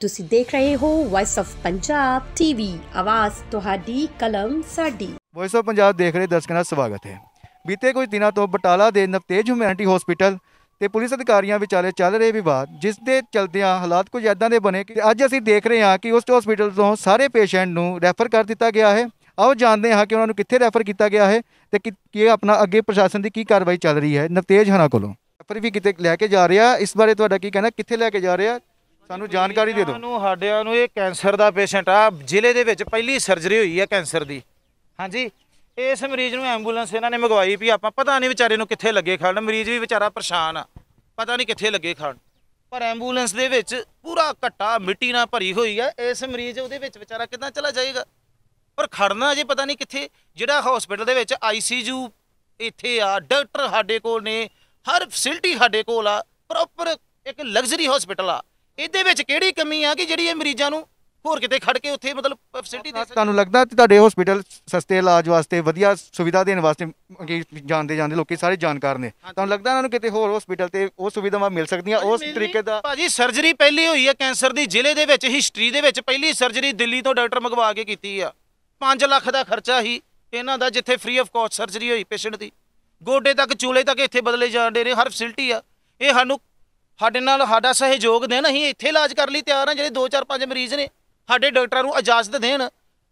ਤੁਸੀਂ ਦੇਖ ਰਹੇ ਹੋ ਵਾਇਸ ਆਫ ਪੰਜਾਬ ਟੀਵੀ ਆਵਾਜ਼ ਤੁਹਾਡੀ ਕਲਮ ਸਾਡੀ ਵਾਇਸ ਆਫ ਪੰਜਾਬ ਦੇਖ ਰਹੇ ਦਰਸ਼ਕਾਂ ਦਾ ਸਵਾਗਤ ਹੈ ਬੀਤੇ ਕੁਝ ਦਿਨਾਂ ਤੋਂ ਬਟਾਲਾ ਦੇ ਨਵਤੇਜ ਹਿਊਮੈਨਿਟੀ ਹਸਪੀਟਲ ਤੇ ਪੁਲਿਸ ਅਧਿਕਾਰੀਆਂ ਵਿਚਾਲੇ ਚੱਲ ਰਹੇ ਵਿਵਾਦ ਜਿਸ ਦੇ ਚਲਦਿਆਂ ਹਾਲਾਤ ਕੁਝ ਐਦਾਂ ਦੇ ਬਣੇ ਕਿ ਅੱਜ ਅਸੀਂ ਦੇਖ ਰਹੇ ਹਾਂ ਕਿ ਉਸ ਹਸਪੀਟਲ ਤੋਂ ਸਾਰੇ ਪੇਸ਼ੈਂਟ ਨੂੰ ਰੈਫਰ ਕਰ ਦਿੱਤਾ ਗਿਆ ਹੈ ਆਓ ਜਾਣਦੇ ਹਾਂ ਕਿ ਉਹਨਾਂ ਨੂੰ ਕਿੱਥੇ ਰੈਫਰ ਕੀਤਾ ਗਿਆ ਹੈ ਤੇ ਕਿ ਆਪਣਾ ਅੱਗੇ ਪ੍ਰਸ਼ਾਸਨ ਦੀ ਕੀ ਕਾਰਵਾਈ ਚੱਲ ਰਹੀ ਹੈ ਨਵਤੇਜ ਹਨਾ ਕੋਲੋਂ ਰੈਫਰ ਵੀ ਕਿਤੇ ਲੈ ਕੇ ਜਾ ਰਿਹਾ ਇਸ ਬਾਰੇ ਤੁਹਾਡਾ ਕੀ ਕਹਿਣਾ ਕਿੱਥੇ ਲੈ ਕੇ ਜਾ ਰਿਹਾ ਸਾਨੂੰ ਜਾਣਕਾਰੀ ਦੇ ਦਿਓ ਸਾਨੂੰ ਸਾਡਿਆਂ ਨੂੰ ਇਹ ਕੈਂਸਰ ਦਾ ਪੇਸ਼ੈਂਟ ਆ ਜ਼ਿਲ੍ਹੇ ਦੇ ਵਿੱਚ ਪਹਿਲੀ ਸਰਜਰੀ ਹੋਈ ਹੈ ਕੈਂਸਰ ਦੀ ਹਾਂਜੀ ਇਸ ਮਰੀਜ਼ ਨੂੰ ਐਂਬੂਲੈਂਸ ਇਹਨਾਂ ਨੇ ਮੰਗਵਾਈ ਵੀ ਆਪਾਂ ਪਤਾ ਨਹੀਂ ਵਿਚਾਰੇ ਨੂੰ ਕਿੱਥੇ ਲੱਗੇ ਖੜਨ ਮਰੀਜ਼ ਵੀ ਵਿਚਾਰਾ ਪਰੇਸ਼ਾਨ ਆ ਪਤਾ ਨਹੀਂ ਕਿੱਥੇ ਲੱਗੇ ਖੜਨ ਪਰ ਐਂਬੂਲੈਂਸ ਦੇ ਵਿੱਚ ਪੂਰਾ ਘੱਟਾ ਮਿੱਟੀ ਨਾਲ ਭਰੀ ਹੋਈ ਹੈ ਇਸ ਮਰੀਜ਼ ਉਹਦੇ ਵਿੱਚ ਵਿਚਾਰਾ ਕਿੱਦਾਂ ਚਲਾ ਜਾਏਗਾ ਪਰ ਖੜਨਾ ਜੇ ਪਤਾ ਨਹੀਂ ਕਿੱਥੇ ਜਿਹੜਾ ਹਸਪੀਟਲ ਦੇ ਵਿੱਚ ਆਈਸੀਯੂ ਇੱਥੇ ਆ ਡਾਕਟਰ ਸਾਡੇ ਕੋਲ ਨੇ ਹਰ ਫੈਸਿਲਿਟੀ ਸਾਡੇ ਕੋਲ ਆ ਪ੍ਰੋਪਰ ਇੱਕ ਲਗਜ਼ਰੀ ਹਸਪੀਟਲ ਆ ਇਹਦੇ ਵਿੱਚ ਕਿਹੜੀ ਕਮੀ ਆ ਕਿ ਜਿਹੜੀ ਇਹ ਮਰੀਜ਼ਾਂ ਨੂੰ ਹੋਰ ਕਿਤੇ ਖੜ ਕੇ ਉੱਥੇ ਮਤਲਬ ਫੈਸਿਲਿਟੀ ਦੇ ਤੁਹਾਨੂੰ ਲੱਗਦਾ ਕਿ ਤੁਹਾਡੇ ਹਸਪੀਟਲ ਸਸਤੇ ਇਲਾਜ ਵਾਸਤੇ ਵਧੀਆ ਸੁਵਿਧਾ ਦੇਣ ਵਾਸਤੇ ਕਿ ਜਾਣਦੇ ਜਾਂਦੇ ਲੋਕੀ ਸਾਰੇ ਜਾਣਕਾਰ ਨੇ ਤੁਹਾਨੂੰ ਲੱਗਦਾ ਇਹਨਾਂ ਨੂੰ ਕਿਤੇ ਹੋਰ ਹਸਪੀਟਲ ਤੇ ਉਹ ਸੁਵਿਧਾਵਾਂ ਮਿਲ ਸਕਦੀਆਂ ਉਸ ਤਰੀਕੇ ਦਾ ਭਾਜੀ ਸਰਜਰੀ ਪਹਿਲੀ ਹੋਈ ਹੈ ਕੈਂਸਰ ਦੀ ਜ਼ਿਲ੍ਹੇ ਦੇ ਵਿੱਚ ਹਿਸਟਰੀ ਦੇ ਵਿੱਚ ਪਹਿਲੀ ਸਰਜਰੀ ਦਿੱਲੀ ਤੋਂ ਡਾਕਟਰ ਮੰਗਵਾ ਕੇ ਕੀਤੀ ਆ 5 ਲੱਖ ਦਾ ਖਰਚਾ ਹੀ ਇਹਨਾਂ ਦਾ ਜਿੱਥੇ ਫ੍ਰੀ ਆਫ ਕਾਸਟ ਸਰਜਰੀ ਹੋਈ ਪੇਸ਼ੈਂਟ ਦੀ ਗੋਡੇ ਤੱਕ ਚੂਲੇ ਤੱਕ ਇੱਥੇ ਬਦਲੇ ਜਾਂਦੇ ਨੇ ਹਰ ਫੈਸਿਲਿਟੀ ਆ ਇਹ ਸਾਨੂੰ ਸਾਡੇ ਨਾਲ ਸਾਡਾ ਸਹਿਯੋਗ ਦੇਣ ਅਸੀਂ ਇੱਥੇ ਇਲਾਜ ਕਰਨ ਲਈ ਤਿਆਰ ਹਾਂ ਜਿਹੜੇ 2-4-5 ਮਰੀਜ਼ ਨੇ ਸਾਡੇ ਡਾਕਟਰਾਂ ਨੂੰ ਇਜਾਜ਼ਤ ਦੇਣ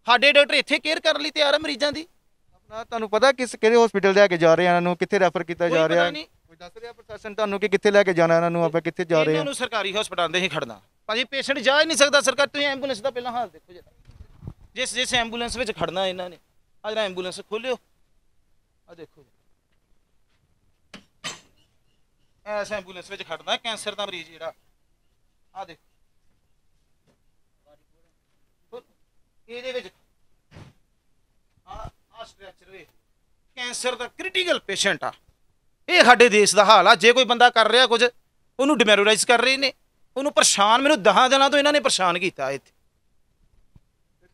ਸਾਡੇ ਡਾਕਟਰ ਇੱਥੇ ਕੇਅਰ ਕਰਨ ਲਈ ਤਿਆਰ ਆ ਮਰੀਜ਼ਾਂ ਦੀ ਆਪਣਾ ਤੁਹਾਨੂੰ ਪਤਾ ਕਿਸ ਕਿਹੜੇ ਹਸਪੀਟਲ ਲੈ ਕੇ ਜਾ ਰਹੇ ਆ ਇਹਨਾਂ ਨੂੰ ਕਿੱਥੇ ਰੈਫਰ ਕੀਤਾ ਜਾ ਰਿਹਾ ਕੋਈ ਦੱਸ ਰਿਹਾ ਪ੍ਰਸ਼ਾਸਨ ਤੁਹਾਨੂੰ ਕਿ ਕਿੱਥੇ ਲੈ ਕੇ ਜਾਣਾ ਇਹਨਾਂ ਨੂੰ ਆਪਾਂ ਕਿੱਥੇ ਜਾ ਰਹੇ ਆ ਇਹਨਾਂ ਨੂੰ ਸਰਕਾਰੀ ਹਸਪਤਾਲ ਦੇ ਹੀ ਖੜਨਾ ਭਾਜੀ ਪੇਸ਼ੈਂਟ ਜਾ ਹੀ ਨਹੀਂ ਸਕਦਾ ਸਰਕਾਰ ਤੁਸੀਂ ਐਂਬੂਲੈਂਸ ਦਾ ਪਹਿਲਾਂ ਹਾਲ ਦੇਖੋ ਜਰਾ ਜਿਸ ਜਿਸ ਐਂਬੂਲੈਂਸ ਵਿੱਚ ਖੜਨਾ ਇਹਨਾਂ ਨੇ ਆ ਜਰਾ ਐਂਬੂਲੈਂਸ ਖੋਲਿਓ ਆ ਦੇਖੋ ਐਸ ਐਂਬੂਲੈਂਸ ਵਿੱਚ ਖੜਦਾ ਕੈਂਸਰ ਦਾ ਮਰੀਜ਼ ਜਿਹੜਾ ਆ ਦੇਖ ਇਹਦੇ ਵਿੱਚ ਆ ਆ ਸਟ੍ਰੈਚਰ ਵੇ ਕੈਂਸਰ ਦਾ ਕ੍ਰਿਟੀਕਲ ਪੇਸ਼ੈਂਟ ਆ ਇਹ ਸਾਡੇ ਦੇਸ਼ ਦਾ ਹਾਲ ਆ ਜੇ ਕੋਈ ਬੰਦਾ ਕਰ ਰਿਹਾ ਕੁਝ ਉਹਨੂੰ ਡਿਮੈਰੋਰਾਈਜ਼ ਕਰ ਰਹੇ ਨੇ ਉਹਨੂੰ ਪਰੇਸ਼ਾਨ ਮੈਨੂੰ ਦਹਾਂ ਦਿਨਾਂ ਤੋਂ ਇਹਨਾਂ ਨੇ ਪਰੇਸ਼ਾਨ ਕੀਤਾ ਇੱਥੇ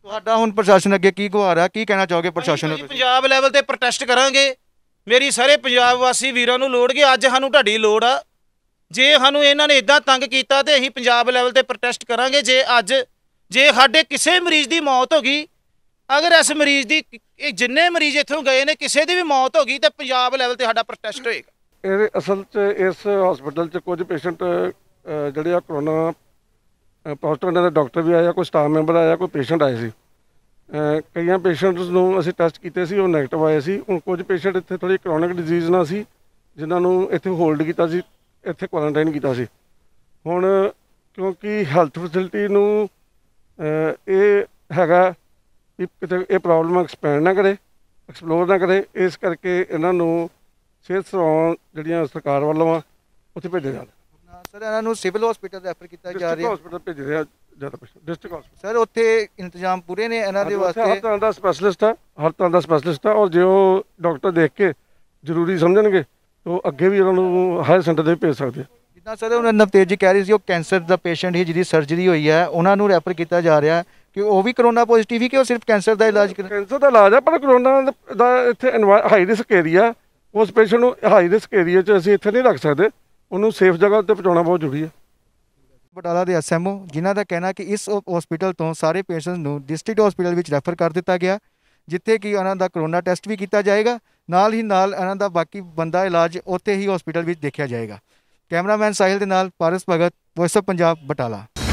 ਤੁਹਾਡਾ ਹੁਣ ਪ੍ਰਸ਼ਾਸਨ ਅੱਗੇ ਕੀ ਗੁਹਾਰ ਆ ਕੀ ਕਹਿਣਾ ਚਾਹੋਗੇ ਪ੍ਰਸ਼ਾਸਨ ਨੂੰ ਪੰਜਾਬ ਲੈਵਲ ਤੇ ਪ੍ਰੋਟੈਸਟ ਕਰਾਂਗੇ ਮੇਰੀ ਸਾਰੇ ਪੰਜਾਬ ਵਾਸੀ ਵੀਰਾਂ ਨੂੰ ਲੋੜ ਗਈ ਅੱਜ ਸਾਨੂੰ ਢਾਡੀ ਲੋੜ ਆ ਜੇ ਸਾਨੂੰ ਇਹਨਾਂ ਨੇ ਇਦਾਂ ਤੰਗ ਕੀਤਾ ਤੇ ਅਸੀਂ ਪੰਜਾਬ ਲੈਵਲ ਤੇ ਪ੍ਰੋਟੈਸਟ ਕਰਾਂਗੇ ਜੇ ਅੱਜ ਜੇ ਸਾਡੇ ਕਿਸੇ ਮਰੀਜ਼ ਦੀ ਮੌਤ ਹੋ ਗਈ ਅਗਰ ਇਸ ਮਰੀਜ਼ ਦੀ ਇਹ ਜਿੰਨੇ ਮਰੀਜ਼ ਇੱਥੋਂ ਗਏ ਨੇ ਕਿਸੇ ਦੀ ਵੀ ਮੌਤ ਹੋ ਗਈ ਤਾਂ ਪੰਜਾਬ ਲੈਵਲ ਤੇ ਸਾਡਾ ਪ੍ਰੋਟੈਸਟ ਹੋਏਗਾ ਇਹ ਅਸਲ 'ਚ ਇਸ ਹਸਪੀਟਲ 'ਚ ਕੁਝ ਪੇਸ਼ੈਂਟ ਜਿਹੜੇ ਆ ਕਰੋਨਾ ਪੋਜ਼ਿਟਿਵ ਨੇ ਡਾਕਟਰ ਵੀ ਆਇਆ ਕੋਈ ਸਟਾਫ ਮੈਂਬਰ ਆਇਆ ਕੋਈ ਪੇਸ਼ੈਂਟ ਆਏ ਸੀ ਕਈਆਂ ਪੇਸ਼ੈਂਟਸ ਨੂੰ ਅਸੀਂ ਟੈਸਟ ਕੀਤੇ ਸੀ ਉਹ ਨੈਗੇਟਿਵ ਆਏ ਸੀ ਹੁਣ ਕੁਝ ਪੇਸ਼ੈਂਟ ਇੱਥੇ ਥੋੜੀ ਕ੍ਰੋਨਿਕ ਡਿਜ਼ੀਜ਼ ਨਾਲ ਸੀ ਜਿਨ੍ਹਾਂ ਨੂੰ ਇੱਥੇ ਹੋਲਡ ਕੀਤਾ ਸੀ ਇੱਥੇ ਕੁਆਰੰਟਾਈਨ ਕੀਤਾ ਸੀ ਹੁਣ ਕਿਉਂਕਿ ਹੈਲਥ ਫੈਸਿਲਿਟੀ ਨੂੰ ਇਹ ਹੈਗਾ ਕਿ ਕਿਤੇ ਇਹ ਪ੍ਰੋਬਲਮ ਐਕਸਪੈਂਡ ਨਾ ਕਰੇ ਐਕਸਪਲੋਰ ਨਾ ਕਰੇ ਇਸ ਕਰਕੇ ਇਹਨਾਂ ਨੂੰ ਸਿਹਤ ਸਰੋਂ ਜਿਹੜੀਆਂ ਸਰਕਾਰ ਵੱਲੋਂ ਆ ਉੱਥੇ ਭੇਜਿਆ ਜਾਂਦਾ ਸਰ ਇਹਨਾਂ ਨੂੰ ਸਿਵਲ ਹਸਪੀਟਲ ਰੈਫਰ ਕੀਤਾ ਜਾ ਰਿਹਾ ਹੈ ਸਿਵਲ ਹਸਪੀਟਲ ਭੇਜ ਰਿਹਾ ਜ਼ਿਆਦਾ ਕੁਝ ਡਿਸਟ੍ਰਿਕਟ ਹਸਪਤਾਲ ਸਰ ਉੱਥੇ ਇੰਤਜ਼ਾਮ ਪੂਰੇ ਨੇ ਇਹਨਾਂ ਦੇ ਵਾਸਤੇ ਹਰ ਤਰ੍ਹਾਂ ਦਾ ਸਪੈਸ਼ਲਿਸਟ ਆ ਹਰ ਤਰ੍ਹਾਂ ਦਾ ਸਪੈਸ਼ਲਿਸਟ ਆ ਔਰ ਜੇ ਉਹ ਡਾਕਟਰ ਦੇਖ ਕੇ ਜ਼ਰੂਰੀ ਸਮਝਣਗੇ ਤਾਂ ਅੱਗੇ ਵੀ ਉਹਨਾਂ ਨੂੰ ਹਾਇਰ ਸੈਂਟਰ ਦੇ ਭੇਜ ਸਕਦੇ ਜਿੱਦਾਂ ਸਰ ਉਹਨਾਂ ਨਵਤੇਜ ਜੀ ਕਹਿ ਰਹੀ ਸੀ ਉਹ ਕੈਂਸਰ ਦਾ ਪੇਸ਼ੈਂਟ ਹੀ ਜਿਹਦੀ ਸਰਜਰੀ ਹੋਈ ਹੈ ਉਹਨਾਂ ਨੂੰ ਰੈਫਰ ਕੀਤਾ ਜਾ ਰਿਹਾ ਕਿ ਉਹ ਵੀ ਕਰੋਨਾ ਪੋਜ਼ਿਟਿਵ ਹੀ ਕਿ ਉਹ ਸਿਰਫ ਕੈਂਸਰ ਦਾ ਇਲਾਜ ਕਰ ਕੈਂਸਰ ਦਾ ਇਲਾਜ ਆ ਪਰ ਕਰੋਨਾ ਦਾ ਇੱਥੇ ਹਾਈ ਰਿਸਕ ਏਰੀਆ ਉਸ ਪੇਸ਼ੈਂਟ ਨੂੰ ਹਾਈ ਰਿਸਕ ਏਰੀਆ 'ਚ ਅਸੀਂ ਇੱਥੇ ਨਹੀਂ ਰੱਖ ਸਕਦੇ ਉਹਨੂੰ ਸੇਫ ਜਗ੍ਹਾ ਤੇ ਪਹੁੰਚਾਉਣਾ ਬਹੁਤ ਜ਼ਰੂਰੀ ਹੈ ਬਟਾਲਾ ਦੇ ਐਸਐਮਓ ਜਿਨ੍ਹਾਂ ਦਾ ਕਹਿਣਾ ਕਿ ਇਸ ਹਸਪੀਟਲ ਤੋਂ ਸਾਰੇ ਪੇਸ਼ੈਂਟਸ ਨੂੰ ਡਿਸਟ੍ਰਿਕਟ ਹਸਪੀਟਲ ਵਿੱਚ ਰੈਫਰ ਕਰ ਦਿੱਤਾ ਗਿਆ ਜਿੱਥੇ ਕਿ ਉਹਨਾਂ ਦਾ ਕਰੋਨਾ ਟੈਸਟ ਵੀ ਕੀਤਾ ਜਾਏਗਾ ਨਾਲ ਹੀ ਨਾਲ ਉਹਨਾਂ ਦਾ ਬਾਕੀ ਬੰਦਾ ਇਲਾਜ ਉੱਥੇ ਹੀ ਹਸਪੀਟਲ ਵਿੱਚ ਦੇਖਿਆ ਜਾਏਗਾ ਕੈਮਰਾਮੈਨ ਸਾਹਿਲ ਦੇ ਨਾਲ ਪਾਰਸ ਭਗਤ ਵੌਇਸ ਆਫ ਪੰਜਾਬ ਬਟਾਲਾ